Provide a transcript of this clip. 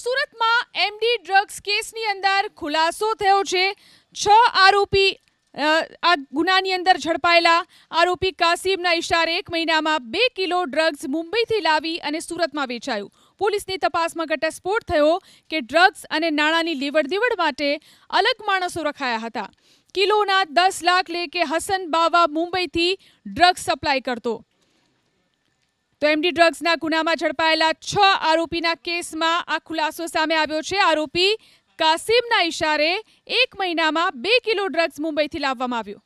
સુરતમાં MD drugs કેસની અંદર ખુલાસો થયો છે છ આરોપી આ ગુનાની અંદર ઝડપાયેલા આરોપી કાસિમના ઇશારે એક મહિનામાં બે કિલો ડ્રગ્સ મુંબઈથી લાવી અને સુરતમાં વેચાયું પોલીસની તપાસમાં ઘટસ્ફોટ થયો કે ડ્રગ્સ અને નાણાંની લેવડદેવડ માટે અલગ માણસો રખાયા હતા કિલોના દસ લાખ લે કે હસન બાવા મુંબઈથી ડ્રગ્સ સપ્લાય કરતો તો એમડી ડ્રગ્સના ગુનામાં ઝડપાયેલા છ આરોપીના કેસમાં આ ખુલાસો સામે આવ્યો છે આરોપી કાસિમના ઇશારે એક મહિનામાં બે કિલો ડ્રગ્સ મુંબઈથી લાવવામાં આવ્યું